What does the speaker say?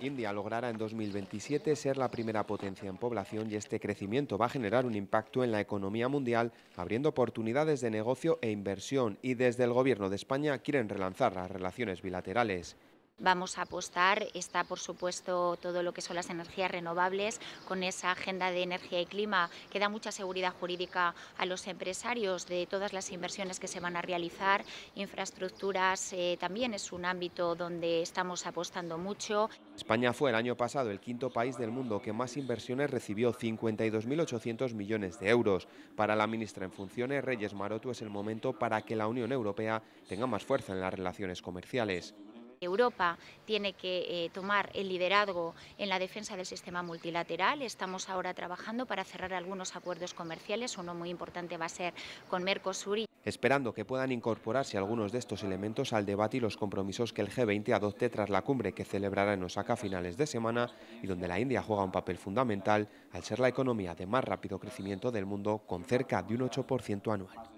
India logrará en 2027 ser la primera potencia en población y este crecimiento va a generar un impacto en la economía mundial, abriendo oportunidades de negocio e inversión y desde el Gobierno de España quieren relanzar las relaciones bilaterales. Vamos a apostar, está por supuesto todo lo que son las energías renovables, con esa agenda de energía y clima que da mucha seguridad jurídica a los empresarios de todas las inversiones que se van a realizar. Infraestructuras eh, también es un ámbito donde estamos apostando mucho. España fue el año pasado el quinto país del mundo que más inversiones recibió, 52.800 millones de euros. Para la ministra en funciones, Reyes Maroto, es el momento para que la Unión Europea tenga más fuerza en las relaciones comerciales. Europa tiene que eh, tomar el liderazgo en la defensa del sistema multilateral. Estamos ahora trabajando para cerrar algunos acuerdos comerciales. Uno muy importante va a ser con Mercosur. Esperando que puedan incorporarse algunos de estos elementos al debate y los compromisos que el G20 adopte tras la cumbre que celebrará en Osaka a finales de semana y donde la India juega un papel fundamental al ser la economía de más rápido crecimiento del mundo con cerca de un 8% anual.